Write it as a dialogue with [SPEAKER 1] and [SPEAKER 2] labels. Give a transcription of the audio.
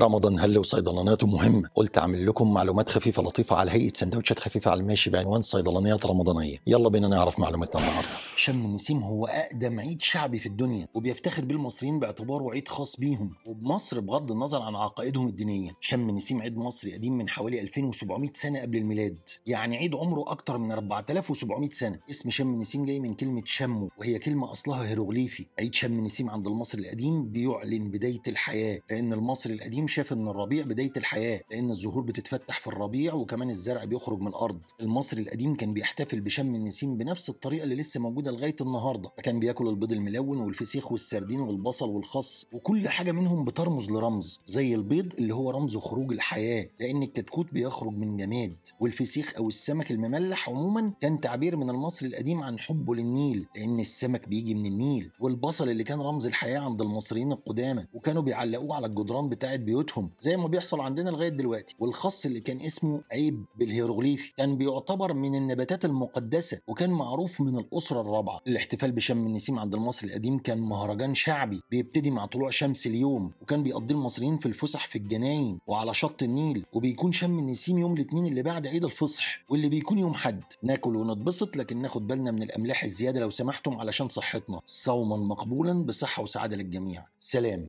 [SPEAKER 1] رمضان هل وصيدلانات مهم قلت اعمل لكم معلومات خفيفه لطيفه على هيئه سندوتشات خفيفه على الماشي بعنوان صيدلانيات رمضانيه يلا بينا نعرف معلوماتنا النهارده شم النسيم هو اقدم عيد شعبي في الدنيا وبيفتخر بالمصريين باعتباره عيد خاص بيهم وبمصر بغض النظر عن عقائدهم الدينيه شم النسيم عيد مصري قديم من حوالي 2700 سنه قبل الميلاد يعني عيد عمره اكتر من 4700 سنه اسم شم النسيم جاي من كلمه شمو وهي كلمه اصلها هيروغليفي عيد شم النسيم عند المصري القديم بيعلن بدايه الحياه لان المصري القديم الحكيم شاف ان الربيع بدايه الحياه لان الزهور بتتفتح في الربيع وكمان الزرع بيخرج من الارض المصري القديم كان بيحتفل بشم النسيم بنفس الطريقه اللي لسه موجوده لغايه النهارده فكان بياكل البيض الملون والفسيخ والسردين والبصل والخس وكل حاجه منهم بترمز لرمز زي البيض اللي هو رمز خروج الحياه لان الكتكوت بيخرج من جماد والفسيخ او السمك المملح عموما كان تعبير من المصري القديم عن حبه للنيل لان السمك بيجي من النيل والبصل اللي كان رمز الحياه عند المصريين القدامى وكانوا بيعلقوه على الجدران بتاعه بيوت بيوتهم زي ما بيحصل عندنا لغايه دلوقتي والخص اللي كان اسمه عيب بالهيروغليفي كان بيعتبر من النباتات المقدسه وكان معروف من الاسره الرابعه الاحتفال بشم النسيم عند المصري القديم كان مهرجان شعبي بيبتدي مع طلوع شمس اليوم وكان بيقضي المصريين في الفسح في الجناين وعلى شط النيل وبيكون شم النسيم يوم الاثنين اللي بعد عيد الفصح واللي بيكون يوم حد ناكل ونتبسط لكن ناخد بالنا من الاملاح الزياده لو سمحتم علشان صحتنا صوما مقبولا بصحه وسعاده للجميع سلام